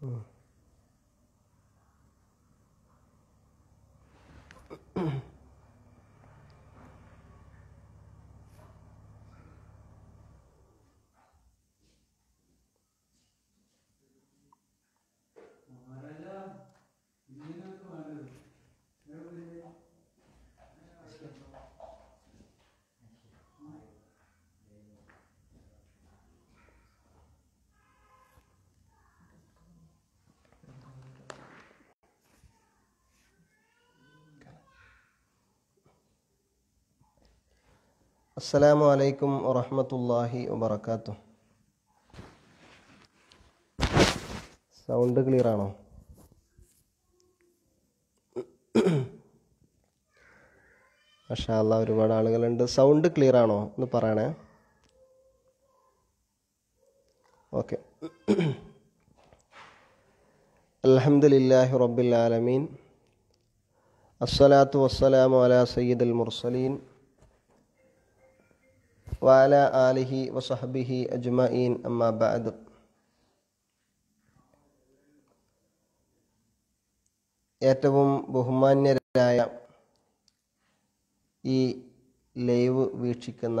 Hmm. അസ്സലാമു അലൈക്കും വറഹമത്തല്ലാഹി വബർക്കാത്തു സൗണ്ട് ക്ലിയർ ആണോ മഷാല്ല ഒരുപാട് ആളുകളുണ്ട് സൗണ്ട് ക്ലിയർ ആണോ എന്ന് പറയണേ ഓക്കെ അലഹമുല്ലാഹി റബ്ബിൽ ആലമീൻ അസ്സലാത്തു വസ്സലാമു അലാ സയ്യിദുൽ മുർസലീൻ വാല ആലിഹി വസഹബിഹി അജ്മഈൻ അമ്മാബാദ് ഏറ്റവും ബഹുമാന്യരായ ഈ ലൈവ് വീക്ഷിക്കുന്ന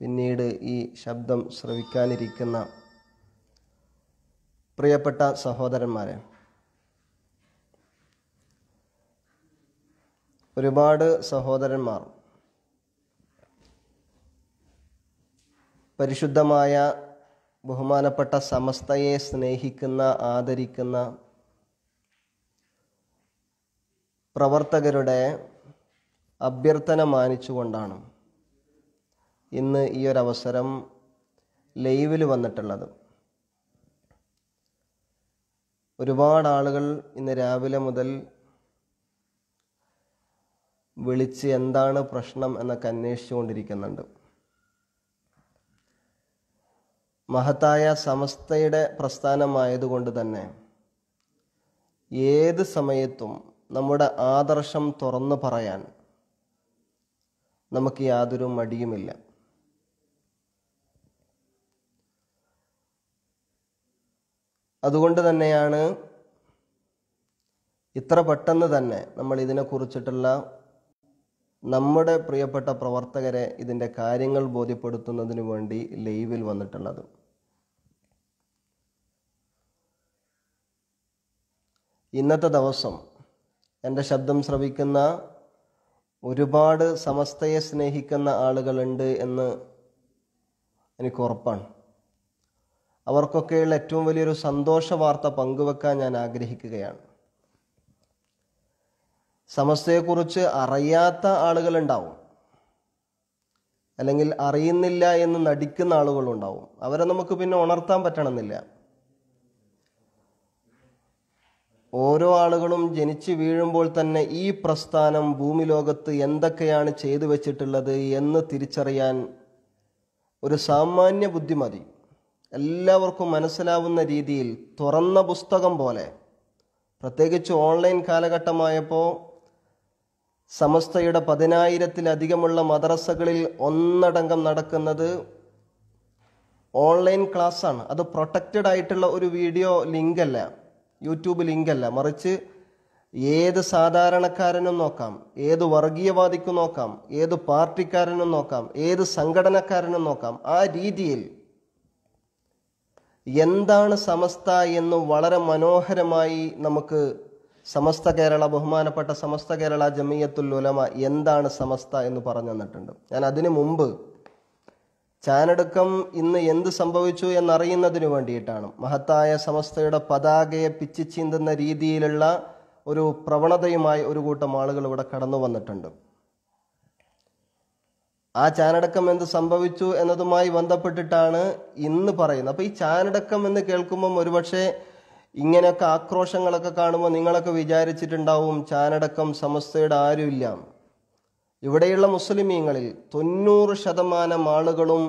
പിന്നീട് ഈ ശബ്ദം ശ്രവിക്കാനിരിക്കുന്ന പ്രിയപ്പെട്ട സഹോദരന്മാരെ ഒരുപാട് സഹോദരന്മാർ പരിശുദ്ധമായ ബഹുമാനപ്പെട്ട സമസ്തയെ സ്നേഹിക്കുന്ന ആദരിക്കുന്ന പ്രവർത്തകരുടെ അഭ്യർത്ഥന മാനിച്ചുകൊണ്ടാണ് ഇന്ന് ഈ ഒരു അവസരം ലൈവിൽ വന്നിട്ടുള്ളത് ഒരുപാട് ആളുകൾ ഇന്ന് രാവിലെ മുതൽ വിളിച്ച് എന്താണ് പ്രശ്നം എന്നൊക്കെ അന്വേഷിച്ചുകൊണ്ടിരിക്കുന്നുണ്ട് മഹത്തായ സമസ്തയുടെ പ്രസ്ഥാനമായതുകൊണ്ട് തന്നെ ഏത് സമയത്തും നമ്മുടെ ആദർശം തുറന്നു പറയാൻ നമുക്ക് യാതൊരു മടിയുമില്ല അതുകൊണ്ട് തന്നെയാണ് ഇത്ര പെട്ടെന്ന് തന്നെ നമ്മൾ ഇതിനെക്കുറിച്ചിട്ടുള്ള നമ്മുടെ പ്രിയപ്പെട്ട പ്രവർത്തകരെ ഇതിൻ്റെ കാര്യങ്ങൾ ബോധ്യപ്പെടുത്തുന്നതിന് വേണ്ടി ലൈവിൽ വന്നിട്ടുള്ളത് ഇന്നത്തെ ദിവസം എൻ്റെ ശബ്ദം ശ്രവിക്കുന്ന ഒരുപാട് സമസ്തയെ സ്നേഹിക്കുന്ന ആളുകളുണ്ട് എന്ന് എനിക്ക് ഉറപ്പാണ് അവർക്കൊക്കെയുള്ള ഏറ്റവും വലിയൊരു സന്തോഷ വാർത്ത പങ്കുവെക്കാൻ ഞാൻ ആഗ്രഹിക്കുകയാണ് സമസ്തയെക്കുറിച്ച് അറിയാത്ത ആളുകളുണ്ടാവും അല്ലെങ്കിൽ അറിയുന്നില്ല എന്ന് നടിക്കുന്ന ആളുകളുണ്ടാവും അവരെ നമുക്ക് പിന്നെ ഉണർത്താൻ പറ്റണമെന്നില്ല ഓരോ ആളുകളും ജനിച്ചു വീഴുമ്പോൾ തന്നെ ഈ പ്രസ്ഥാനം ഭൂമിലോകത്ത് എന്തൊക്കെയാണ് ചെയ്തു വെച്ചിട്ടുള്ളത് എന്ന് തിരിച്ചറിയാൻ ഒരു സാമാന്യ ബുദ്ധിമതി എല്ലാവർക്കും മനസ്സിലാവുന്ന രീതിയിൽ തുറന്ന പുസ്തകം പോലെ പ്രത്യേകിച്ച് ഓൺലൈൻ കാലഘട്ടമായപ്പോൾ സമസ്തയുടെ പതിനായിരത്തിലധികമുള്ള മദ്രസകളിൽ ഒന്നടങ്കം നടക്കുന്നത് ഓൺലൈൻ ക്ലാസ്സാണ് അത് പ്രൊട്ടക്റ്റഡ് ആയിട്ടുള്ള ഒരു വീഡിയോ ലിങ്ക് അല്ല യൂട്യൂബ് ലിങ്ക് അല്ല മറിച്ച് ഏത് സാധാരണക്കാരനും നോക്കാം ഏത് വർഗീയവാദിക്കും നോക്കാം ഏത് പാർട്ടിക്കാരനും നോക്കാം ഏത് സംഘടനക്കാരനും നോക്കാം ആ രീതിയിൽ എന്താണ് സമസ്ത എന്ന് വളരെ മനോഹരമായി നമുക്ക് സമസ്ത കേരള ബഹുമാനപ്പെട്ട സമസ്ത കേരള ജമിയത്തുൽ ഉലമ എന്താണ് സമസ്ത എന്ന് പറഞ്ഞു തന്നിട്ടുണ്ട് ഞാൻ അതിനു മുമ്പ് ചാനടുക്കം ഇന്ന് എന്ത് സംഭവിച്ചു എന്നറിയുന്നതിനു വേണ്ടിയിട്ടാണ് മഹത്തായ സമസ്തയുടെ പതാകയെ പിച്ചു ചീന്തുന്ന രീതിയിലുള്ള ഒരു പ്രവണതയുമായി ഒരു കൂട്ടം ആളുകൾ ഇവിടെ കടന്നു വന്നിട്ടുണ്ട് ആ ചാനടക്കം എന്ത് സംഭവിച്ചു എന്നതുമായി ബന്ധപ്പെട്ടിട്ടാണ് ഇന്ന് പറയുന്നത് അപ്പോൾ ഈ ചാനടക്കം എന്ന് കേൾക്കുമ്പം ഒരുപക്ഷെ ഇങ്ങനെയൊക്കെ ആക്രോശങ്ങളൊക്കെ കാണുമ്പോൾ നിങ്ങളൊക്കെ വിചാരിച്ചിട്ടുണ്ടാവും ചാനടക്കം സമസ്തയുടെ ആരുമില്ല ഇവിടെയുള്ള മുസ്ലിമീങ്ങളിൽ തൊണ്ണൂറ് ശതമാനം ആളുകളും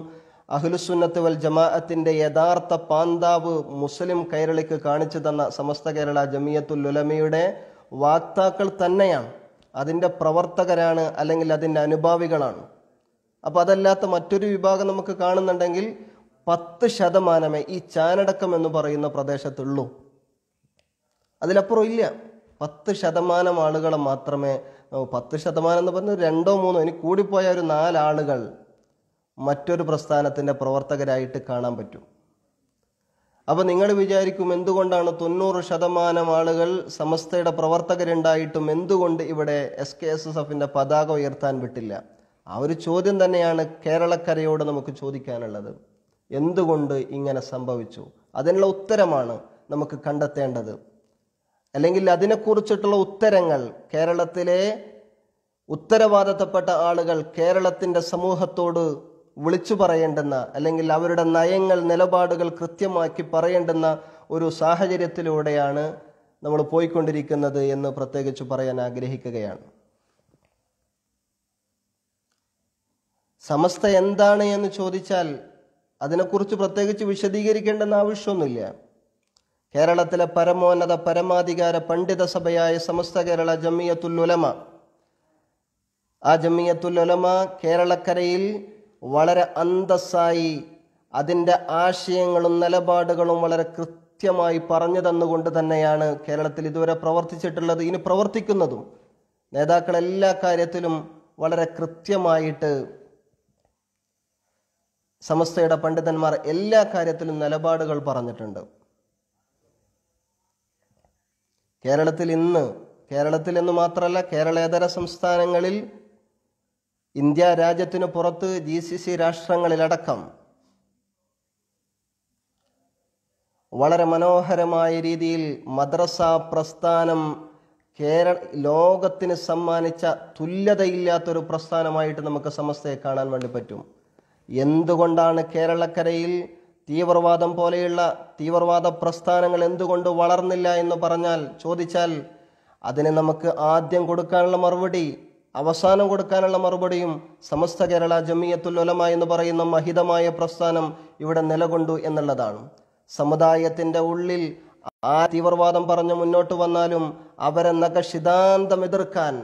അഹ്ലുസുന്നത്ത് വൽ ജമാഅത്തിന്റെ യഥാർത്ഥ പാന്താവ് മുസ്ലിം കൈരളിക്ക് കാണിച്ചു തന്ന സമസ്ത കേരള ജമിയത്തുലുലമയുടെ വാക്താക്കൾ തന്നെയാണ് അതിൻ്റെ പ്രവർത്തകരാണ് അല്ലെങ്കിൽ അതിൻ്റെ അനുഭാവികളാണ് അപ്പോൾ അതല്ലാത്ത മറ്റൊരു വിഭാഗം നമുക്ക് കാണുന്നുണ്ടെങ്കിൽ പത്ത് ശതമാനമേ ഈ ചാനടക്കം എന്ന് പറയുന്ന പ്രദേശത്തുള്ളൂ അതിലപ്പുറം ഇല്ല പത്ത് ശതമാനം ആളുകളെ മാത്രമേ പത്ത് ശതമാനം എന്ന് പറഞ്ഞാൽ രണ്ടോ മൂന്നോ ഇനി കൂടിപ്പോയ ഒരു നാലാളുകൾ മറ്റൊരു പ്രസ്ഥാനത്തിൻ്റെ പ്രവർത്തകരായിട്ട് കാണാൻ പറ്റും അപ്പോൾ നിങ്ങൾ വിചാരിക്കും എന്തുകൊണ്ടാണ് തൊണ്ണൂറ് ശതമാനം ആളുകൾ സമസ്തയുടെ പ്രവർത്തകരുണ്ടായിട്ടും എന്തുകൊണ്ട് ഇവിടെ എസ് കെ എസ് എസ് എഫിൻ്റെ പതാക ഉയർത്താൻ വിട്ടില്ല ആ ഒരു ചോദ്യം തന്നെയാണ് കേരളക്കരയോട് നമുക്ക് ചോദിക്കാനുള്ളത് എന്തുകൊണ്ട് ഇങ്ങനെ സംഭവിച്ചു അതിനുള്ള ഉത്തരമാണ് നമുക്ക് കണ്ടെത്തേണ്ടത് അല്ലെങ്കിൽ അതിനെക്കുറിച്ചിട്ടുള്ള ഉത്തരങ്ങൾ കേരളത്തിലെ ഉത്തരവാദിത്തപ്പെട്ട ആളുകൾ കേരളത്തിൻ്റെ സമൂഹത്തോട് വിളിച്ചു പറയേണ്ടെന്ന അല്ലെങ്കിൽ അവരുടെ നയങ്ങൾ നിലപാടുകൾ കൃത്യമാക്കി പറയേണ്ടെന്ന ഒരു സാഹചര്യത്തിലൂടെയാണ് നമ്മൾ പോയിക്കൊണ്ടിരിക്കുന്നത് എന്ന് പ്രത്യേകിച്ച് പറയാൻ ആഗ്രഹിക്കുകയാണ് സമസ്ത എന്താണ് എന്ന് ചോദിച്ചാൽ അതിനെക്കുറിച്ച് പ്രത്യേകിച്ച് വിശദീകരിക്കേണ്ടെന്ന ആവശ്യമൊന്നുമില്ല കേരളത്തിലെ പരമോന്നത പരമാധികാര പണ്ഡിത സഭയായ സമസ്ത കേരള ജമിയത്തുല്ലുലമ ആ ജമിയത്തുല്ലുലമ കേരളക്കരയിൽ വളരെ അന്തസ്സായി അതിൻ്റെ ആശയങ്ങളും നിലപാടുകളും വളരെ കൃത്യമായി പറഞ്ഞു തന്നുകൊണ്ട് തന്നെയാണ് കേരളത്തിൽ ഇതുവരെ പ്രവർത്തിച്ചിട്ടുള്ളത് ഇനി പ്രവർത്തിക്കുന്നതും നേതാക്കൾ എല്ലാ കാര്യത്തിലും വളരെ കൃത്യമായിട്ട് സമസ്തയുടെ പണ്ഡിതന്മാർ എല്ലാ കാര്യത്തിലും നിലപാടുകൾ പറഞ്ഞിട്ടുണ്ട് കേരളത്തിൽ ഇന്ന് കേരളത്തിൽ എന്ന് മാത്രമല്ല കേരളേതര സംസ്ഥാനങ്ങളിൽ ഇന്ത്യ രാജ്യത്തിന് പുറത്ത് ജി സി സി രാഷ്ട്രങ്ങളിലടക്കം വളരെ മനോഹരമായ രീതിയിൽ മദ്രസ പ്രസ്ഥാനം കേരള ലോകത്തിന് സമ്മാനിച്ച തുല്യതയില്ലാത്തൊരു പ്രസ്ഥാനമായിട്ട് നമുക്ക് സമസ്തയെ കാണാൻ വേണ്ടി പറ്റും എന്തുകൊണ്ടാണ് കേരളക്കരയിൽ തീവ്രവാദം പോലെയുള്ള തീവ്രവാദ പ്രസ്ഥാനങ്ങൾ എന്തുകൊണ്ട് വളർന്നില്ല എന്ന് പറഞ്ഞാൽ ചോദിച്ചാൽ അതിന് നമുക്ക് ആദ്യം കൊടുക്കാനുള്ള മറുപടി അവസാനം കൊടുക്കാനുള്ള മറുപടിയും സമസ്ത കേരള ജമിയത്തുൽ ഉലമ എന്ന് പറയുന്ന മഹിതമായ പ്രസ്ഥാനം ഇവിടെ നിലകൊണ്ടു എന്നുള്ളതാണ് സമുദായത്തിൻ്റെ ഉള്ളിൽ ആ തീവ്രവാദം പറഞ്ഞ് മുന്നോട്ട് വന്നാലും അവരെ നഖശിതാന്തം എതിർക്കാൻ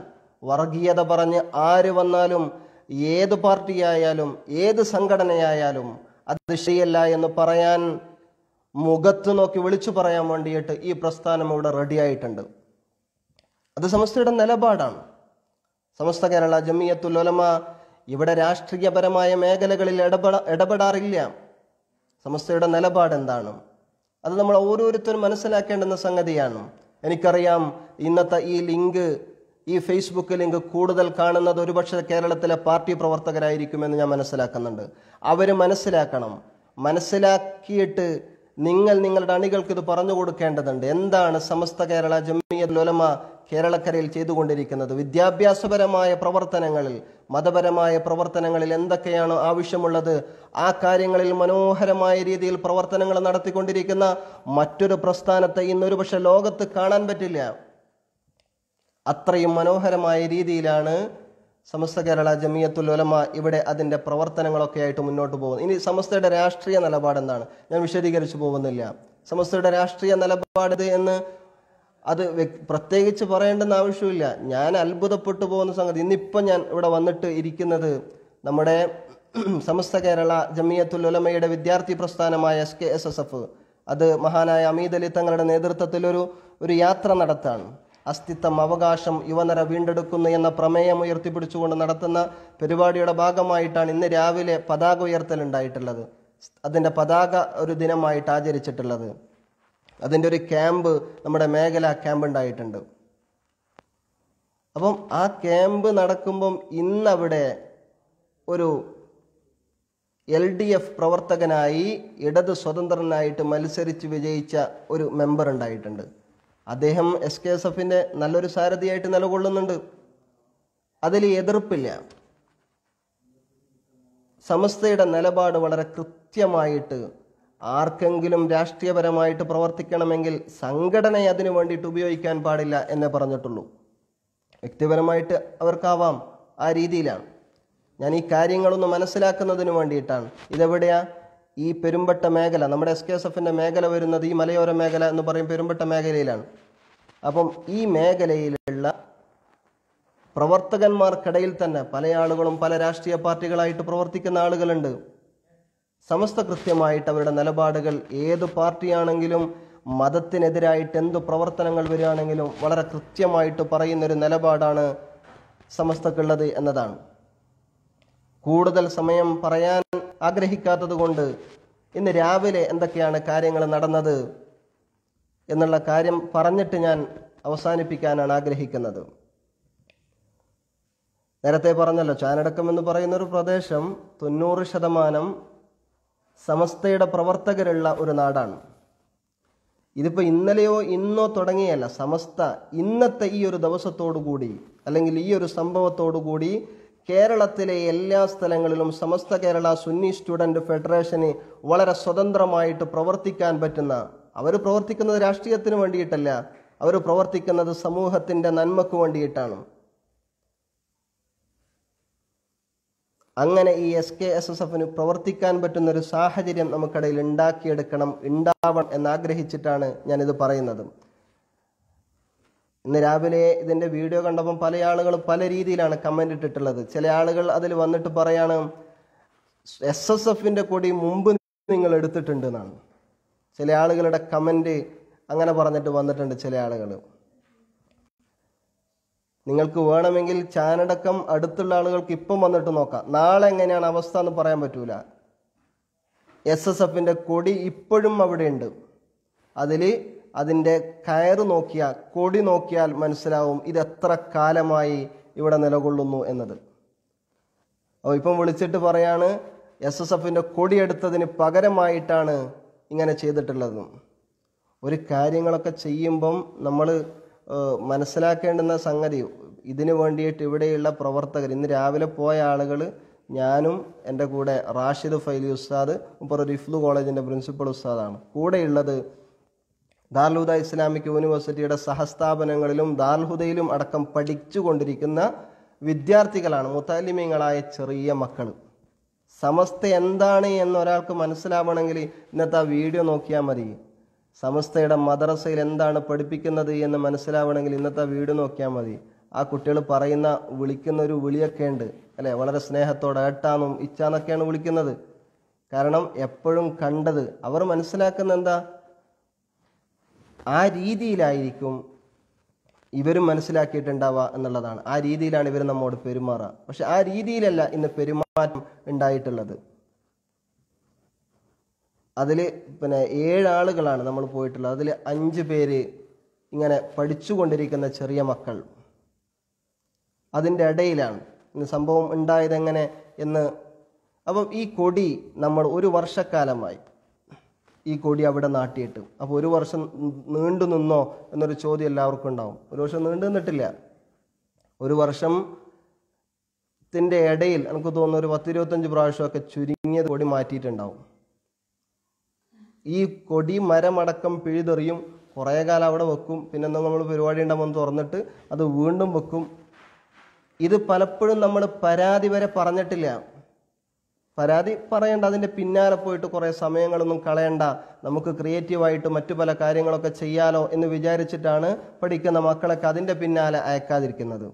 വർഗീയത പറഞ്ഞ് ആര് വന്നാലും ഏത് പാർട്ടിയായാലും ഏത് സംഘടനയായാലും അത് ശരിയല്ല എന്ന് പറയാൻ മുഖത്ത് നോക്കി വിളിച്ചു പറയാൻ വേണ്ടിയിട്ട് ഈ പ്രസ്ഥാനം ഇവിടെ റെഡിയായിട്ടുണ്ട് അത് സമസ്തയുടെ നിലപാടാണ് സമസ്ത കേരള ഉലമ ഇവിടെ രാഷ്ട്രീയപരമായ മേഖലകളിൽ ഇടപെട ഇടപെടാറില്ല സമസ്തയുടെ നിലപാട് എന്താണ് അത് നമ്മൾ ഓരോരുത്തരും മനസ്സിലാക്കേണ്ടുന്ന സംഗതിയാണ് എനിക്കറിയാം ഇന്നത്തെ ഈ ലിങ്ക് ഈ ഫേസ്ബുക്ക് ലിങ്ക് കൂടുതൽ കാണുന്നത് ഒരുപക്ഷെ കേരളത്തിലെ പാർട്ടി പ്രവർത്തകരായിരിക്കുമെന്ന് ഞാൻ മനസ്സിലാക്കുന്നുണ്ട് അവർ മനസ്സിലാക്കണം മനസ്സിലാക്കിയിട്ട് നിങ്ങൾ നിങ്ങളുടെ അണികൾക്ക് ഇത് പറഞ്ഞു കൊടുക്കേണ്ടതുണ്ട് എന്താണ് സമസ്ത കേരള ജമ്മിയത്ത് ലോലമ കേരളക്കരയിൽ ചെയ്തുകൊണ്ടിരിക്കുന്നത് വിദ്യാഭ്യാസപരമായ പ്രവർത്തനങ്ങളിൽ മതപരമായ പ്രവർത്തനങ്ങളിൽ എന്തൊക്കെയാണോ ആവശ്യമുള്ളത് ആ കാര്യങ്ങളിൽ മനോഹരമായ രീതിയിൽ പ്രവർത്തനങ്ങൾ നടത്തിക്കൊണ്ടിരിക്കുന്ന മറ്റൊരു പ്രസ്ഥാനത്തെ ഇന്നൊരു പക്ഷെ ലോകത്ത് കാണാൻ പറ്റില്ല അത്രയും മനോഹരമായ രീതിയിലാണ് സമസ്ത കേരള ജമിയത്തുൽ ഉലമ ഇവിടെ അതിൻ്റെ പ്രവർത്തനങ്ങളൊക്കെ ആയിട്ട് മുന്നോട്ട് പോകുന്നത് ഇനി സമസ്തയുടെ രാഷ്ട്രീയ നിലപാടെന്താണ് എന്താണ് ഞാൻ വിശദീകരിച്ചു പോകുന്നില്ല സമസ്തയുടെ രാഷ്ട്രീയ നിലപാട് എന്ന് അത് പ്രത്യേകിച്ച് പറയേണ്ടെന്ന് ആവശ്യമില്ല ഞാൻ അത്ഭുതപ്പെട്ടു പോകുന്ന സംഗതി ഇന്നിപ്പം ഞാൻ ഇവിടെ വന്നിട്ട് ഇരിക്കുന്നത് നമ്മുടെ സമസ്ത കേരള ജമിയത്തുൽ ഉലമയുടെ വിദ്യാർത്ഥി പ്രസ്ഥാനമായ S K S S F അത് മഹാനായ അമീദ് അലി തങ്ങളുടെ നേതൃത്വത്തിൽ ഒരു ഒരു യാത്ര നടത്താണ് അസ്തിത്വം അവകാശം യുവനര വീണ്ടെടുക്കുന്നു എന്ന പ്രമേയം ഉയർത്തിപ്പിടിച്ചുകൊണ്ട് നടത്തുന്ന പരിപാടിയുടെ ഭാഗമായിട്ടാണ് ഇന്ന് രാവിലെ പതാക ഉയർത്തലുണ്ടായിട്ടുള്ളത് അതിൻ്റെ പതാക ഒരു ദിനമായിട്ട് ആചരിച്ചിട്ടുള്ളത് അതിൻ്റെ ഒരു ക്യാമ്പ് നമ്മുടെ മേഖല ക്യാമ്പ് ഉണ്ടായിട്ടുണ്ട് അപ്പം ആ ക്യാമ്പ് നടക്കുമ്പം ഇന്നവിടെ ഒരു എൽ ഡി എഫ് പ്രവർത്തകനായി ഇടത് സ്വതന്ത്രനായിട്ട് മത്സരിച്ച് വിജയിച്ച ഒരു മെമ്പർ ഉണ്ടായിട്ടുണ്ട് അദ്ദേഹം എസ് കെ എസ് എഫിൻ്റെ നല്ലൊരു സാരഥിയായിട്ട് നിലകൊള്ളുന്നുണ്ട് അതിൽ എതിർപ്പില്ല സമസ്തയുടെ നിലപാട് വളരെ കൃത്യമായിട്ട് ആർക്കെങ്കിലും രാഷ്ട്രീയപരമായിട്ട് പ്രവർത്തിക്കണമെങ്കിൽ സംഘടനയെ അതിനു വേണ്ടിയിട്ട് ഉപയോഗിക്കാൻ പാടില്ല എന്നേ പറഞ്ഞിട്ടുള്ളൂ വ്യക്തിപരമായിട്ട് അവർക്കാവാം ആ രീതിയിലാണ് ഞാൻ ഈ കാര്യങ്ങളൊന്ന് മനസ്സിലാക്കുന്നതിന് വേണ്ടിയിട്ടാണ് ഇതെവിടെയാണ് ഈ പെരുമ്പട്ട മേഖല നമ്മുടെ എസ് കെ എസ് എഫിൻ്റെ മേഖല വരുന്നത് ഈ മലയോര മേഖല എന്ന് പറയും പെരുമ്പട്ട മേഖലയിലാണ് അപ്പം ഈ മേഖലയിലുള്ള പ്രവർത്തകന്മാർക്കിടയിൽ തന്നെ പല ആളുകളും പല രാഷ്ട്രീയ പാർട്ടികളായിട്ട് പ്രവർത്തിക്കുന്ന ആളുകളുണ്ട് സമസ്ത കൃത്യമായിട്ട് അവരുടെ നിലപാടുകൾ ഏത് പാർട്ടിയാണെങ്കിലും മതത്തിനെതിരായിട്ട് എന്ത് പ്രവർത്തനങ്ങൾ വരികയാണെങ്കിലും വളരെ കൃത്യമായിട്ട് പറയുന്നൊരു നിലപാടാണ് സമസ്തക്കുള്ളത് എന്നതാണ് കൂടുതൽ സമയം പറയാൻ ആഗ്രഹിക്കാത്തതുകൊണ്ട് ഇന്ന് രാവിലെ എന്തൊക്കെയാണ് കാര്യങ്ങൾ നടന്നത് എന്നുള്ള കാര്യം പറഞ്ഞിട്ട് ഞാൻ അവസാനിപ്പിക്കാനാണ് ആഗ്രഹിക്കുന്നത് നേരത്തെ പറഞ്ഞല്ലോ ചാനടക്കം എന്ന് പറയുന്ന ഒരു പ്രദേശം തൊണ്ണൂറ് ശതമാനം സമസ്തയുടെ പ്രവർത്തകരുള്ള ഒരു നാടാണ് ഇതിപ്പോൾ ഇന്നലെയോ ഇന്നോ തുടങ്ങിയല്ല സമസ്ത ഇന്നത്തെ ഈ ഒരു ദിവസത്തോടു കൂടി അല്ലെങ്കിൽ ഈ ഒരു സംഭവത്തോടു കൂടി കേരളത്തിലെ എല്ലാ സ്ഥലങ്ങളിലും സമസ്ത കേരള സുന്നി സ്റ്റുഡൻറ് ഫെഡറേഷന് വളരെ സ്വതന്ത്രമായിട്ട് പ്രവർത്തിക്കാൻ പറ്റുന്ന അവർ പ്രവർത്തിക്കുന്നത് രാഷ്ട്രീയത്തിന് വേണ്ടിയിട്ടല്ല അവർ പ്രവർത്തിക്കുന്നത് സമൂഹത്തിൻ്റെ നന്മക്ക് വേണ്ടിയിട്ടാണ് അങ്ങനെ ഈ എസ് കെ എസ് എസ് എഫിന് പ്രവർത്തിക്കാൻ പറ്റുന്ന ഒരു സാഹചര്യം നമുക്കിടയിൽ ഉണ്ടാക്കിയെടുക്കണം ഉണ്ടാവണം എന്നാഗ്രഹിച്ചിട്ടാണ് ഞാനിത് പറയുന്നത് ഇന്ന് രാവിലെ ഇതിൻ്റെ വീഡിയോ കണ്ടപ്പം പല ആളുകളും പല രീതിയിലാണ് കമൻ്റ് ഇട്ടിട്ടുള്ളത് ചില ആളുകൾ അതിൽ വന്നിട്ട് പറയാണ് എസ് എസ് എഫിൻ്റെ കൊടി മുമ്പ് നിങ്ങൾ എടുത്തിട്ടുണ്ട് എന്നാണ് ചില ആളുകളുടെ കമൻ്റ് അങ്ങനെ പറഞ്ഞിട്ട് വന്നിട്ടുണ്ട് ചില ആളുകൾ നിങ്ങൾക്ക് വേണമെങ്കിൽ ചാനടക്കം അടുത്തുള്ള ആളുകൾക്ക് ഇപ്പം വന്നിട്ട് നോക്കാം നാളെ എങ്ങനെയാണ് അവസ്ഥ എന്ന് പറയാൻ പറ്റൂല എസ് എസ് എഫിൻ്റെ കൊടി ഇപ്പോഴും അവിടെയുണ്ട് അതിൽ അതിൻ്റെ കയറ് നോക്കിയാൽ കൊടി നോക്കിയാൽ മനസ്സിലാവും ഇത് എത്ര കാലമായി ഇവിടെ നിലകൊള്ളുന്നു എന്നത് അപ്പോൾ ഇപ്പം വിളിച്ചിട്ട് പറയാണ് എസ് എസ് എഫിൻ്റെ കൊടിയെടുത്തതിന് പകരമായിട്ടാണ് ഇങ്ങനെ ചെയ്തിട്ടുള്ളതും ഒരു കാര്യങ്ങളൊക്കെ ചെയ്യുമ്പം നമ്മൾ മനസ്സിലാക്കേണ്ടുന്ന സംഗതി ഇതിന് വേണ്ടിയിട്ട് ഇവിടെയുള്ള പ്രവർത്തകർ ഇന്ന് രാവിലെ പോയ ആളുകൾ ഞാനും എൻ്റെ കൂടെ റാഷിദ് ഫൈലി ഉസ്താദ് ഇപ്പോൾ റിഫ്ലു കോളേജിൻ്റെ പ്രിൻസിപ്പൽ ഉസ്താദാണ് കൂടെയുള്ളത് ദാർലുദ ഇസ്ലാമിക് യൂണിവേഴ്സിറ്റിയുടെ സഹസ്ഥാപനങ്ങളിലും ദാർഹുദയിലും അടക്കം പഠിച്ചുകൊണ്ടിരിക്കുന്ന വിദ്യാർത്ഥികളാണ് മുത്താലിമ്യങ്ങളായ ചെറിയ മക്കൾ സമസ്ത എന്താണ് എന്നൊരാൾക്ക് മനസ്സിലാവണമെങ്കിൽ ഇന്നത്തെ ആ വീഡിയോ നോക്കിയാൽ മതി സമസ്തയുടെ മദ്രസയിൽ എന്താണ് പഠിപ്പിക്കുന്നത് എന്ന് മനസ്സിലാവണമെങ്കിൽ ഇന്നത്തെ വീഡിയോ നോക്കിയാൽ മതി ആ കുട്ടികൾ പറയുന്ന വിളിക്കുന്ന ഒരു വിളിയൊക്കെ ഉണ്ട് അല്ലേ വളരെ സ്നേഹത്തോടെ ഏട്ടാന്നും ഇച്ചാന്നൊക്കെയാണ് വിളിക്കുന്നത് കാരണം എപ്പോഴും കണ്ടത് അവർ മനസ്സിലാക്കുന്ന എന്താ ആ രീതിയിലായിരിക്കും ഇവരും മനസ്സിലാക്കിയിട്ടുണ്ടാവുക എന്നുള്ളതാണ് ആ രീതിയിലാണ് ഇവർ നമ്മോട് പെരുമാറുക പക്ഷെ ആ രീതിയിലല്ല ഇന്ന് പെരുമാറ്റം ഉണ്ടായിട്ടുള്ളത് അതിൽ പിന്നെ ഏഴാളുകളാണ് നമ്മൾ പോയിട്ടുള്ളത് അതിൽ അഞ്ച് പേര് ഇങ്ങനെ പഠിച്ചുകൊണ്ടിരിക്കുന്ന ചെറിയ മക്കൾ അതിൻ്റെ ഇടയിലാണ് ഇന്ന് സംഭവം ഉണ്ടായതെങ്ങനെ എന്ന് അപ്പം ഈ കൊടി നമ്മൾ ഒരു വർഷക്കാലമായി ഈ കൊടി അവിടെ നാട്ടിയിട്ട് അപ്പോൾ ഒരു വർഷം നീണ്ടു നിന്നോ എന്നൊരു ചോദ്യം എല്ലാവർക്കും ഉണ്ടാവും ഒരു വർഷം നീണ്ടു നിന്നിട്ടില്ല ഒരു വർഷം ത്തിൻ്റെ ഇടയിൽ എനിക്ക് തോന്നുന്നു ഒരു പത്തിരുപത്തഞ്ച് പ്രാവശ്യമൊക്കെ ചുരുങ്ങിയത് കൊടി മാറ്റിയിട്ടുണ്ടാവും ഈ കൊടി മരമടക്കം പിഴുതെറിയും കുറേ കാലം അവിടെ വെക്കും പിന്നെ നമ്മൾ പരിപാടി ഉണ്ടാകുമ്പോൾ തുറന്നിട്ട് അത് വീണ്ടും വെക്കും ഇത് പലപ്പോഴും നമ്മൾ പരാതി വരെ പറഞ്ഞിട്ടില്ല പരാതി പറയേണ്ട അതിൻ്റെ പിന്നാലെ പോയിട്ട് കുറേ സമയങ്ങളൊന്നും കളയണ്ട നമുക്ക് ക്രിയേറ്റീവായിട്ട് മറ്റു പല കാര്യങ്ങളൊക്കെ ചെയ്യാലോ എന്ന് വിചാരിച്ചിട്ടാണ് പഠിക്കുന്ന മക്കളൊക്കെ അതിൻ്റെ പിന്നാലെ അയക്കാതിരിക്കുന്നത്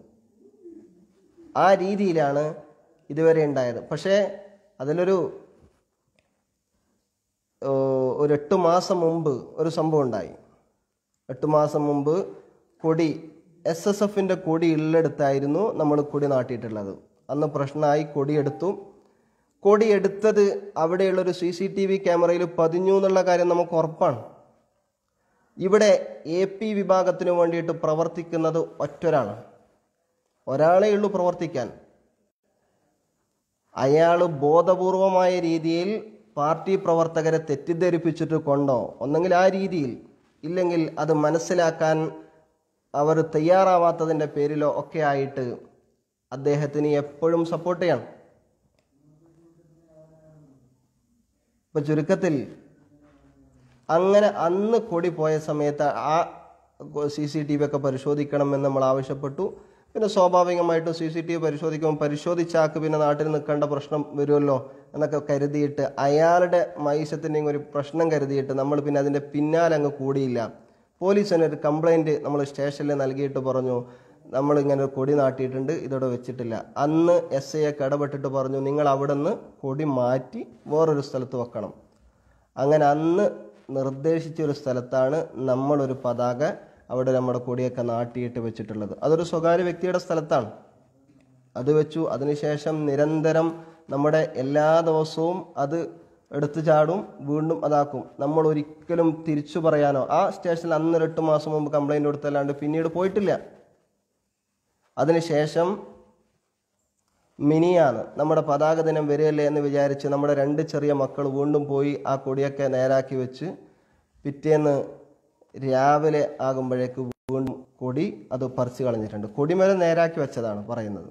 ആ രീതിയിലാണ് ഇതുവരെ ഉണ്ടായത് പക്ഷേ അതിലൊരു ഒരു എട്ട് മാസം മുമ്പ് ഒരു സംഭവം ഉണ്ടായി എട്ട് മാസം മുമ്പ് കൊടി എസ് എസ് എഫിൻ്റെ കൊടി ഉള്ളെടുത്തായിരുന്നു നമ്മൾ കൊടി നാട്ടിയിട്ടുള്ളത് അന്ന് പ്രശ്നമായി കൊടിയെടുത്തു കൊടിയെടുത്തത് അവിടെയുള്ളൊരു സി സി ടി വി ക്യാമറയിൽ പതിഞ്ഞു എന്നുള്ള കാര്യം നമുക്ക് ഉറപ്പാണ് ഇവിടെ എ പി വിഭാഗത്തിനു വേണ്ടിയിട്ട് പ്രവർത്തിക്കുന്നത് ഒറ്റൊരാളാണ് ഒരാളേ ഉള്ളൂ പ്രവർത്തിക്കാൻ അയാൾ ബോധപൂർവമായ രീതിയിൽ പാർട്ടി പ്രവർത്തകരെ തെറ്റിദ്ധരിപ്പിച്ചിട്ട് കൊണ്ടോ ഒന്നെങ്കിൽ ആ രീതിയിൽ ഇല്ലെങ്കിൽ അത് മനസ്സിലാക്കാൻ അവർ തയ്യാറാവാത്തതിൻ്റെ പേരിലോ ഒക്കെ ആയിട്ട് അദ്ദേഹത്തിന് എപ്പോഴും സപ്പോർട്ട് ചെയ്യണം അപ്പോൾ ചുരുക്കത്തിൽ അങ്ങനെ അന്ന് കൊടി പോയ സമയത്ത് ആ സി സി ടി വി ഒക്കെ പരിശോധിക്കണമെന്ന് നമ്മൾ ആവശ്യപ്പെട്ടു പിന്നെ സ്വാഭാവികമായിട്ടും സി സി ടി വി പരിശോധിക്കുമ്പോൾ പരിശോധിച്ചാക്ക് പിന്നെ നാട്ടിൽ നിൽക്കേണ്ട പ്രശ്നം വരുമല്ലോ എന്നൊക്കെ കരുതിയിട്ട് അയാളുടെ മൈശത്തിൻ്റെയും ഒരു പ്രശ്നം കരുതിയിട്ട് നമ്മൾ പിന്നെ അതിൻ്റെ പിന്നാലെ അങ്ങ് കൂടിയില്ല പോലീസിനൊരു കംപ്ലൈൻറ്റ് നമ്മൾ സ്റ്റേഷനിൽ നൽകിയിട്ട് പറഞ്ഞു നമ്മളിങ്ങനെ കൊടി നാട്ടിയിട്ടുണ്ട് ഇതോടെ വെച്ചിട്ടില്ല അന്ന് എസ് ഒക്കെ ഇടപെട്ടിട്ട് പറഞ്ഞു നിങ്ങൾ അവിടെ നിന്ന് കൊടി മാറ്റി വേറൊരു സ്ഥലത്ത് വെക്കണം അങ്ങനെ അന്ന് നിർദ്ദേശിച്ച ഒരു സ്ഥലത്താണ് നമ്മളൊരു പതാക അവിടെ നമ്മുടെ കൊടിയൊക്കെ നാട്ടിയിട്ട് വെച്ചിട്ടുള്ളത് അതൊരു സ്വകാര്യ വ്യക്തിയുടെ സ്ഥലത്താണ് അത് വെച്ചു അതിനുശേഷം നിരന്തരം നമ്മുടെ എല്ലാ ദിവസവും അത് എടുത്തു ചാടും വീണ്ടും അതാക്കും നമ്മൾ ഒരിക്കലും തിരിച്ചു പറയാനോ ആ സ്റ്റേഷനിൽ അന്നൊരു എട്ട് മാസം മുമ്പ് കംപ്ലൈൻറ്റ് കൊടുത്തല്ലാണ്ട് പിന്നീട് പോയിട്ടില്ല അതിനുശേഷം മിനിയാണ് നമ്മുടെ പതാക ദിനം വരികയല്ലേ എന്ന് വിചാരിച്ച് നമ്മുടെ രണ്ട് ചെറിയ മക്കൾ വീണ്ടും പോയി ആ കൊടിയൊക്കെ നേരാക്കി വെച്ച് പിറ്റേന്ന് രാവിലെ ആകുമ്പോഴേക്ക് വീണ്ടും കൊടി അത് പറിച്ചു കളഞ്ഞിട്ടുണ്ട് കൊടിമരം നേരാക്കി വെച്ചതാണ് പറയുന്നത്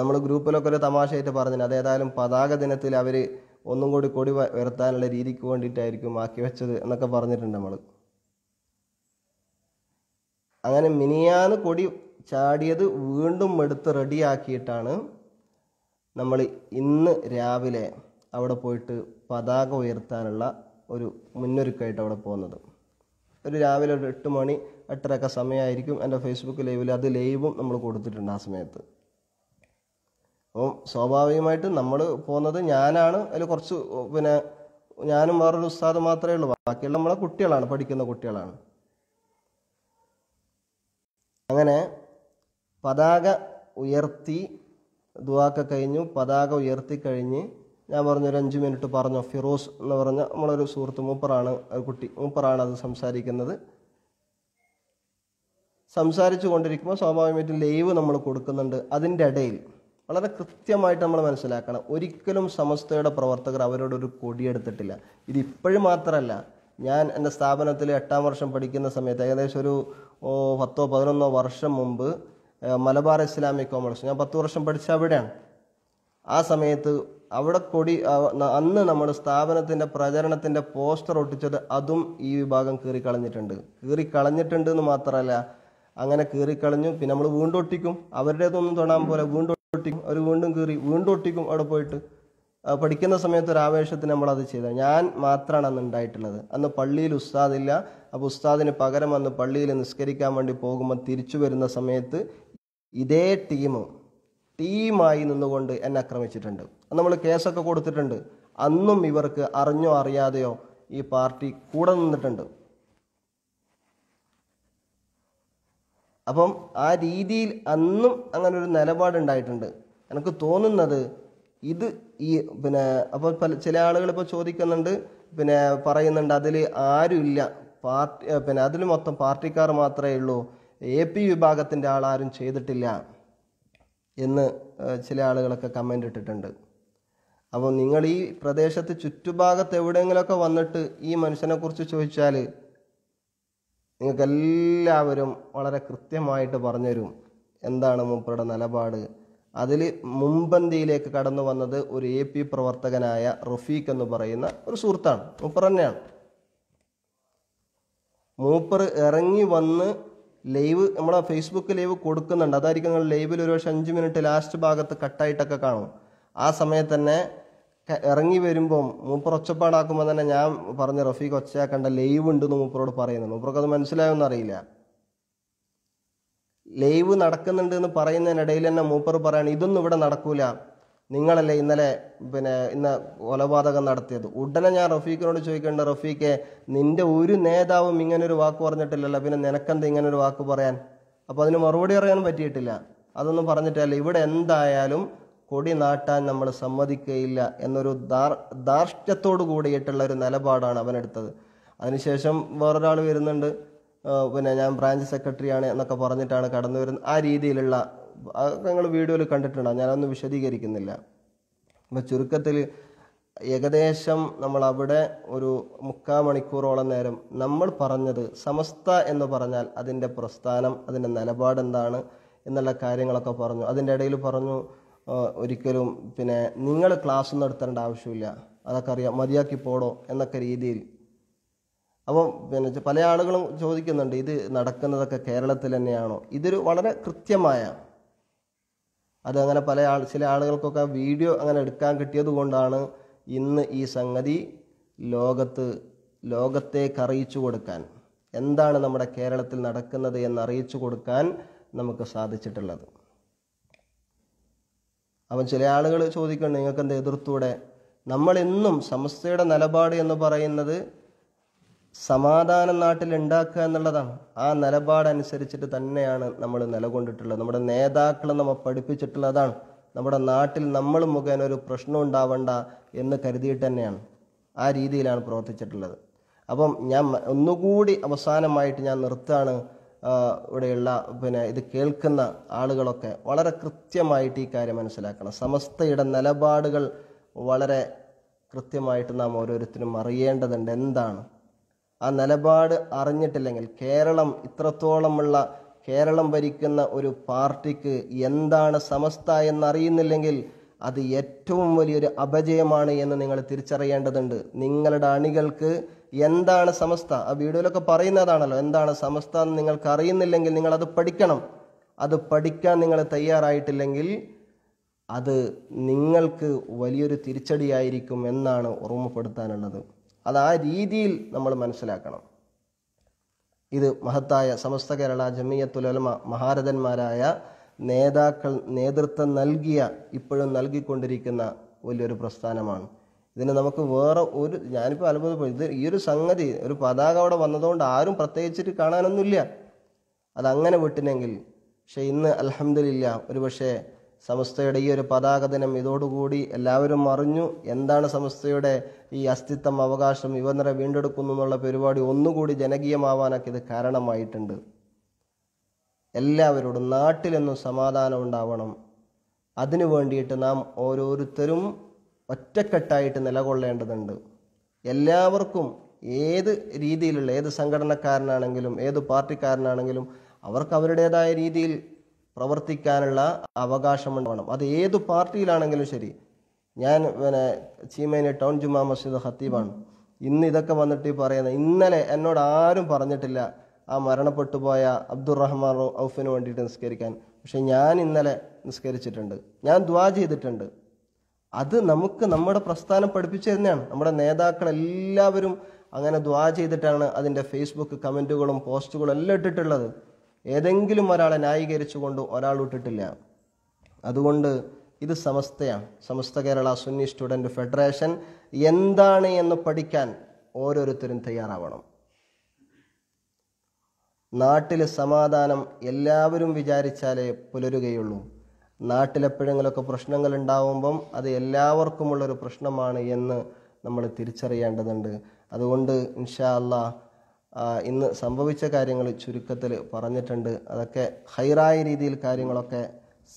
നമ്മൾ ഗ്രൂപ്പിലൊക്കെ ഒരു തമാശയായിട്ട് പറഞ്ഞത് അതേതായാലും പതാക ദിനത്തിൽ അവർ ഒന്നും കൂടി കൊടി വരുത്താനുള്ള രീതിക്ക് വേണ്ടിയിട്ടായിരിക്കും ആക്കി വെച്ചത് എന്നൊക്കെ പറഞ്ഞിട്ടുണ്ട് നമ്മൾ അങ്ങനെ മിനിയാന്ന് കൊടി ചാടിയത് വീണ്ടും എടുത്ത് റെഡിയാക്കിയിട്ടാണ് നമ്മൾ ഇന്ന് രാവിലെ അവിടെ പോയിട്ട് പതാക ഉയർത്താനുള്ള ഒരു മുന്നൊരുക്കമായിട്ട് അവിടെ പോകുന്നത് ഒരു രാവിലെ ഒരു എട്ട് മണി എട്ടരക്ക സമയമായിരിക്കും എൻ്റെ ഫേസ്ബുക്ക് ലൈവിൽ അത് ലൈവും നമ്മൾ കൊടുത്തിട്ടുണ്ട് ആ സമയത്ത് അപ്പം സ്വാഭാവികമായിട്ട് നമ്മൾ പോകുന്നത് ഞാനാണ് അതിൽ കുറച്ച് പിന്നെ ഞാനും വേറൊരു ഉസ്താദ് മാത്രമേ ഉള്ളൂ ബാക്കിയുള്ള നമ്മളെ കുട്ടികളാണ് പഠിക്കുന്ന കുട്ടികളാണ് അങ്ങനെ പതാക ഉയർത്തി ദുവാക്ക കഴിഞ്ഞു പതാക ഉയർത്തി കഴിഞ്ഞ് ഞാൻ പറഞ്ഞു അഞ്ച് മിനിറ്റ് പറഞ്ഞു ഫിറോസ് എന്ന് പറഞ്ഞ നമ്മളൊരു സുഹൃത്ത് മൂപ്പറാണ് കുട്ടി മൂപ്പറാണ് അത് സംസാരിക്കുന്നത് സംസാരിച്ചു കൊണ്ടിരിക്കുമ്പോൾ സ്വാഭാവികമായിട്ടും ലൈവ് നമ്മൾ കൊടുക്കുന്നുണ്ട് അതിൻ്റെ ഇടയിൽ വളരെ കൃത്യമായിട്ട് നമ്മൾ മനസ്സിലാക്കണം ഒരിക്കലും സമസ്തയുടെ പ്രവർത്തകർ അവരോടൊരു കൊടിയെടുത്തിട്ടില്ല ഇത് മാത്രമല്ല ഞാൻ എൻ്റെ സ്ഥാപനത്തിൽ എട്ടാം വർഷം പഠിക്കുന്ന സമയത്ത് ഏകദേശം ഒരു പത്തോ പതിനൊന്നോ വർഷം മുമ്പ് മലബാർ ഇസ്ലാമിക് കോമേഴ്സ് ഞാൻ പത്ത് വർഷം പഠിച്ച അവിടെയാണ് ആ സമയത്ത് അവിടെ കൊടി അന്ന് നമ്മുടെ സ്ഥാപനത്തിൻ്റെ പ്രചരണത്തിൻ്റെ പോസ്റ്റർ ഒട്ടിച്ചത് അതും ഈ വിഭാഗം കീറിക്കളഞ്ഞിട്ടുണ്ട് കീറിക്കളഞ്ഞിട്ടുണ്ട് എന്ന് മാത്രമല്ല അങ്ങനെ കീറിക്കളഞ്ഞു പിന്നെ നമ്മൾ വീണ്ടും ഒട്ടിക്കും അവരുടേതൊന്നും തൊടാൻ പോലെ വീണ്ടും ഒട്ടിക്കും അവർ വീണ്ടും കീറി വീണ്ടും ഒട്ടിക്കും അവിടെ പോയിട്ട് പഠിക്കുന്ന സമയത്ത് ഒരു ആവേശത്തിന് നമ്മളത് ചെയ്ത ഞാൻ മാത്രമാണ് അന്ന് ഉണ്ടായിട്ടുള്ളത് അന്ന് പള്ളിയിൽ ഉസ്താദില്ല അപ്പോൾ ഉസ്താദിന് പകരം അന്ന് പള്ളിയിൽ നിസ്കരിക്കാൻ വേണ്ടി പോകുമ്പോൾ തിരിച്ചു വരുന്ന സമയത്ത് ഇതേ ടീം ടീമായി നിന്നുകൊണ്ട് എന്നെ ആക്രമിച്ചിട്ടുണ്ട് നമ്മൾ കേസൊക്കെ കൊടുത്തിട്ടുണ്ട് അന്നും ഇവർക്ക് അറിഞ്ഞോ അറിയാതെയോ ഈ പാർട്ടി കൂടെ നിന്നിട്ടുണ്ട് അപ്പം ആ രീതിയിൽ അന്നും അങ്ങനെ ഒരു നിലപാടുണ്ടായിട്ടുണ്ട് എനിക്ക് തോന്നുന്നത് ഇത് ഈ പിന്നെ അപ്പോൾ പല ചില ആളുകൾ ഇപ്പോൾ ചോദിക്കുന്നുണ്ട് പിന്നെ പറയുന്നുണ്ട് അതിൽ ആരുമില്ല പാർട്ടി പിന്നെ അതിൽ മൊത്തം പാർട്ടിക്കാർ മാത്രമേ ഉള്ളൂ എ പി വിഭാഗത്തിൻ്റെ ആളാരും ചെയ്തിട്ടില്ല എന്ന് ചില ആളുകളൊക്കെ കമൻ്റ് ഇട്ടിട്ടുണ്ട് അപ്പോൾ നിങ്ങൾ ഈ പ്രദേശത്ത് ചുറ്റുഭാഗത്ത് എവിടെയെങ്കിലുമൊക്കെ വന്നിട്ട് ഈ മനുഷ്യനെക്കുറിച്ച് ചോദിച്ചാൽ നിങ്ങൾക്ക് എല്ലാവരും വളരെ കൃത്യമായിട്ട് പറഞ്ഞുതരും എന്താണ് മൂപ്പരുടെ നിലപാട് അതിൽ മുമ്പന്തിയിലേക്ക് കടന്നു വന്നത് ഒരു എ പി പ്രവർത്തകനായ റഫീഖ് എന്ന് പറയുന്ന ഒരു സുഹൃത്താണ് മൂപ്പർ തന്നെയാണ് മൂപ്പർ ഇറങ്ങി വന്ന് ലൈവ് നമ്മളെ ഫേസ്ബുക്ക് ലൈവ് കൊടുക്കുന്നുണ്ട് അതായിരിക്കും നിങ്ങൾ ലൈവിൽ ഒരു പക്ഷെ അഞ്ച് മിനിറ്റ് ലാസ്റ്റ് ഭാഗത്ത് കട്ടായിട്ടൊക്കെ കാണും ആ സമയത്ത് തന്നെ ഇറങ്ങി വരുമ്പം മൂപ്പർ ഒച്ചപ്പാടാക്കുമ്പോൾ തന്നെ ഞാൻ പറഞ്ഞ റഫീഖ് ഒച്ചയാക്കേണ്ട ലൈവ് ഉണ്ടെന്ന് മൂപ്പറോട് പറയുന്നുണ്ട് മൂപ്പർക്ക് അത് എന്നറിയില്ല ലൈവ് നടക്കുന്നുണ്ട് എന്ന് പറയുന്നതിനിടയിൽ തന്നെ മൂപ്പർ പറയാണ് ഇതൊന്നും ഇവിടെ നടക്കൂല നിങ്ങളല്ലേ ഇന്നലെ പിന്നെ ഇന്ന് കൊലപാതകം നടത്തിയത് ഉടനെ ഞാൻ റഫീഖിനോട് ചോദിക്കേണ്ട റഫീഖെ നിന്റെ ഒരു നേതാവും ഇങ്ങനൊരു വാക്ക് പറഞ്ഞിട്ടില്ലല്ലോ പിന്നെ ഇങ്ങനെ ഇങ്ങനൊരു വാക്ക് പറയാൻ അപ്പോൾ അതിന് മറുപടി പറയാൻ പറ്റിയിട്ടില്ല അതൊന്നും പറഞ്ഞിട്ടല്ല ഇവിടെ എന്തായാലും കൊടി നാട്ടാൻ നമ്മൾ സമ്മതിക്കുകയില്ല എന്നൊരു ദാർ ധാർഷ്ട്യത്തോടു കൂടിയിട്ടുള്ള ഒരു നിലപാടാണ് അവനെടുത്തത് അതിനുശേഷം വേറൊരാൾ വരുന്നുണ്ട് പിന്നെ ഞാൻ ബ്രാഞ്ച് സെക്രട്ടറിയാണ് എന്നൊക്കെ പറഞ്ഞിട്ടാണ് കടന്നു വരുന്നത് ആ രീതിയിലുള്ള നിങ്ങൾ വീഡിയോയിൽ കണ്ടിട്ടുണ്ട് ഞാനൊന്നും വിശദീകരിക്കുന്നില്ല അപ്പം ചുരുക്കത്തിൽ ഏകദേശം നമ്മൾ അവിടെ ഒരു മുക്കാ മണിക്കൂറോളം നേരം നമ്മൾ പറഞ്ഞത് സമസ്ത എന്ന് പറഞ്ഞാൽ അതിൻ്റെ പ്രസ്ഥാനം അതിൻ്റെ നിലപാട് എന്താണ് എന്നുള്ള കാര്യങ്ങളൊക്കെ പറഞ്ഞു അതിൻ്റെ ഇടയിൽ പറഞ്ഞു ഒരിക്കലും പിന്നെ നിങ്ങൾ ക്ലാസ് നടത്തേണ്ട ആവശ്യമില്ല അതൊക്കെ അറിയാം മതിയാക്കി പോടോ എന്നൊക്കെ രീതിയിൽ അപ്പോൾ പിന്നെ പല ആളുകളും ചോദിക്കുന്നുണ്ട് ഇത് നടക്കുന്നതൊക്കെ കേരളത്തിൽ തന്നെയാണോ ഇതൊരു വളരെ കൃത്യമായ അതങ്ങനെ പല ആൾ ചില ആളുകൾക്കൊക്കെ വീഡിയോ അങ്ങനെ എടുക്കാൻ കിട്ടിയത് കൊണ്ടാണ് ഇന്ന് ഈ സംഗതി ലോകത്ത് ലോകത്തേക്ക് അറിയിച്ചു കൊടുക്കാൻ എന്താണ് നമ്മുടെ കേരളത്തിൽ നടക്കുന്നത് എന്ന് അറിയിച്ചു കൊടുക്കാൻ നമുക്ക് സാധിച്ചിട്ടുള്ളത് അപ്പം ചില ആളുകൾ ചോദിക്കുന്നുണ്ട് നിങ്ങൾക്ക് എന്താ എതിർത്തൂടെ നമ്മളെന്നും സമസ്തയുടെ നിലപാട് എന്ന് പറയുന്നത് സമാധാനം നാട്ടിൽ ഉണ്ടാക്കുക എന്നുള്ളതാണ് ആ നിലപാടനുസരിച്ചിട്ട് തന്നെയാണ് നമ്മൾ നിലകൊണ്ടിട്ടുള്ളത് നമ്മുടെ നേതാക്കളെ നമ്മൾ പഠിപ്പിച്ചിട്ടുള്ളതാണ് നമ്മുടെ നാട്ടിൽ നമ്മൾ മുഖേന ഒരു പ്രശ്നം ഉണ്ടാവണ്ട എന്ന് കരുതിയിട്ട് തന്നെയാണ് ആ രീതിയിലാണ് പ്രവർത്തിച്ചിട്ടുള്ളത് അപ്പം ഞാൻ ഒന്നുകൂടി അവസാനമായിട്ട് ഞാൻ നിർത്താണ് ഇവിടെയുള്ള പിന്നെ ഇത് കേൾക്കുന്ന ആളുകളൊക്കെ വളരെ കൃത്യമായിട്ട് ഈ കാര്യം മനസ്സിലാക്കണം സമസ്തയുടെ നിലപാടുകൾ വളരെ കൃത്യമായിട്ട് നാം ഓരോരുത്തരും അറിയേണ്ടതുണ്ട് എന്താണ് ആ നിലപാട് അറിഞ്ഞിട്ടില്ലെങ്കിൽ കേരളം ഇത്രത്തോളമുള്ള കേരളം ഭരിക്കുന്ന ഒരു പാർട്ടിക്ക് എന്താണ് സമസ്ത എന്നറിയുന്നില്ലെങ്കിൽ അത് ഏറ്റവും വലിയൊരു അപജയമാണ് എന്ന് നിങ്ങൾ തിരിച്ചറിയേണ്ടതുണ്ട് നിങ്ങളുടെ അണികൾക്ക് എന്താണ് സമസ്ത ആ വീഡിയോയിലൊക്കെ പറയുന്നതാണല്ലോ എന്താണ് സമസ്ത എന്ന് നിങ്ങൾക്ക് അറിയുന്നില്ലെങ്കിൽ നിങ്ങൾ അത് പഠിക്കണം അത് പഠിക്കാൻ നിങ്ങൾ തയ്യാറായിട്ടില്ലെങ്കിൽ അത് നിങ്ങൾക്ക് വലിയൊരു തിരിച്ചടിയായിരിക്കും എന്നാണ് ഓർമ്മപ്പെടുത്താനുള്ളത് അത് ആ രീതിയിൽ നമ്മൾ മനസ്സിലാക്കണം ഇത് മഹത്തായ സമസ്ത കേരള ജമിയത്തുലമ മഹാരഥന്മാരായ നേതാക്കൾ നേതൃത്വം നൽകിയ ഇപ്പോഴും നൽകിക്കൊണ്ടിരിക്കുന്ന വലിയൊരു പ്രസ്ഥാനമാണ് ഇതിന് നമുക്ക് വേറെ ഒരു ഞാനിപ്പോൾ അത്ഭുതപ്പെടും ഇത് ഈ ഒരു സംഗതി ഒരു പതാക അവിടെ വന്നതുകൊണ്ട് ആരും പ്രത്യേകിച്ചിട്ട് കാണാനൊന്നുമില്ല അതങ്ങനെ വിട്ടിനെങ്കിൽ പക്ഷേ ഇന്ന് അലഹമില്ല ഒരു പക്ഷേ സമസ്തയുടെ ഈ ഒരു പതാക ദിനം ഇതോടുകൂടി എല്ലാവരും അറിഞ്ഞു എന്താണ് സമസ്തയുടെ ഈ അസ്തിത്വം അവകാശം നിറ വീണ്ടെടുക്കുന്നു എന്നുള്ള പരിപാടി ഒന്നുകൂടി ജനകീയമാവാനൊക്കെ ഇത് കാരണമായിട്ടുണ്ട് എല്ലാവരോടും നാട്ടിലെന്നും സമാധാനം ഉണ്ടാവണം അതിനു വേണ്ടിയിട്ട് നാം ഓരോരുത്തരും ഒറ്റക്കെട്ടായിട്ട് നിലകൊള്ളേണ്ടതുണ്ട് എല്ലാവർക്കും ഏത് രീതിയിലുള്ള ഏത് സംഘടനക്കാരനാണെങ്കിലും ഏത് പാർട്ടിക്കാരനാണെങ്കിലും അവർക്ക് അവരുടേതായ രീതിയിൽ പ്രവർത്തിക്കാനുള്ള അവകാശമുണ്ടാവണം അത് ഏത് പാർട്ടിയിലാണെങ്കിലും ശരി ഞാൻ പിന്നെ ചീമേനി ടൗൺ ജുമാ മസ്ജിദ് ഹത്തീബാണ് ഇന്ന് ഇതൊക്കെ വന്നിട്ട് പറയുന്നത് ഇന്നലെ എന്നോട് ആരും പറഞ്ഞിട്ടില്ല ആ മരണപ്പെട്ടു പോയ അബ്ദുറഹ്മാൻ ഔഫിന് വേണ്ടിയിട്ട് നിസ്കരിക്കാൻ പക്ഷെ ഞാൻ ഇന്നലെ നിസ്കരിച്ചിട്ടുണ്ട് ഞാൻ ദ്വാ ചെയ്തിട്ടുണ്ട് അത് നമുക്ക് നമ്മുടെ പ്രസ്ഥാനം പഠിപ്പിച്ചു തന്നെയാണ് നമ്മുടെ നേതാക്കൾ എല്ലാവരും അങ്ങനെ ദ്വാ ചെയ്തിട്ടാണ് അതിൻ്റെ ഫേസ്ബുക്ക് കമൻറ്റുകളും പോസ്റ്റുകളും എല്ലാം ഇട്ടിട്ടുള്ളത് ഏതെങ്കിലും ഒരാളെ ന്യായീകരിച്ചുകൊണ്ട് ഒരാൾ വിട്ടിട്ടില്ല അതുകൊണ്ട് ഇത് സമസ്തയാണ് സമസ്ത കേരള സുന്നി സ്റ്റുഡൻറ് ഫെഡറേഷൻ എന്താണ് എന്ന് പഠിക്കാൻ ഓരോരുത്തരും തയ്യാറാവണം നാട്ടിൽ സമാധാനം എല്ലാവരും വിചാരിച്ചാലേ പുലരുകയുള്ളൂ നാട്ടിലെപ്പോഴെങ്കിലൊക്കെ പ്രശ്നങ്ങൾ ഉണ്ടാവുമ്പം അത് എല്ലാവർക്കുമുള്ളൊരു പ്രശ്നമാണ് എന്ന് നമ്മൾ തിരിച്ചറിയേണ്ടതുണ്ട് അതുകൊണ്ട് ഇൻഷാ അള്ളാഹ് ഇന്ന് സംഭവിച്ച കാര്യങ്ങൾ ചുരുക്കത്തിൽ പറഞ്ഞിട്ടുണ്ട് അതൊക്കെ ഹൈറായ രീതിയിൽ കാര്യങ്ങളൊക്കെ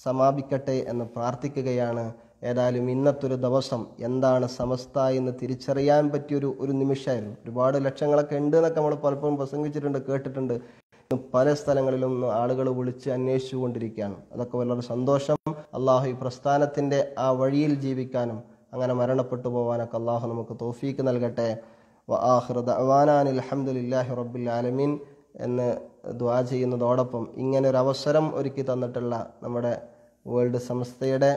സമാപിക്കട്ടെ എന്ന് പ്രാർത്ഥിക്കുകയാണ് ഏതായാലും ഇന്നത്തൊരു ദിവസം എന്താണ് സമസ്ത എന്ന് തിരിച്ചറിയാൻ പറ്റിയൊരു ഒരു നിമിഷമായിരുന്നു ഒരുപാട് ലക്ഷങ്ങളൊക്കെ ഉണ്ട് എന്നൊക്കെ നമ്മൾ പലപ്പോഴും പ്രസംഗിച്ചിട്ടുണ്ട് കേട്ടിട്ടുണ്ട് പല സ്ഥലങ്ങളിലും ആളുകൾ വിളിച്ച് അന്വേഷിച്ചു കൊണ്ടിരിക്കുകയാണ് അതൊക്കെ വളരെ സന്തോഷം അള്ളാഹു ഈ പ്രസ്ഥാനത്തിൻ്റെ ആ വഴിയിൽ ജീവിക്കാനും അങ്ങനെ മരണപ്പെട്ടു പോകാനൊക്കെ അള്ളാഹു നമുക്ക് തോഫീക്ക് നൽകട്ടെ വആഹ്റ ദഅവാനാൻ അലഹമുല്ലാഹി റബ്ബിൽ ആലമീൻ എന്ന് ദ്വാ ചെയ്യുന്നതോടൊപ്പം ഇങ്ങനെ ഒരു അവസരം ഒരുക്കി തന്നിട്ടുള്ള നമ്മുടെ വേൾഡ് സംസ്ഥയുടെ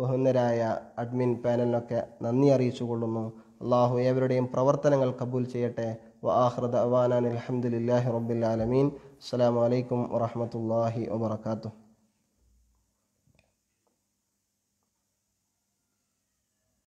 ബഹുന്നരായ അഡ്മിൻ പാനലിനൊക്കെ നന്ദി അറിയിച്ചു കൊള്ളുന്നു അള്ളാഹു ഏവരുടെയും പ്രവർത്തനങ്ങൾ കബൂൽ ചെയ്യട്ടെ വആഹ്റ ദഅവാനാൻ അലഹമുല്ലാഹി റബ്ബിൽ ആലമീൻ അസ്സാം വലൈക്കും വറഹ്മത്തുള്ളാഹി വബറകാതുഹു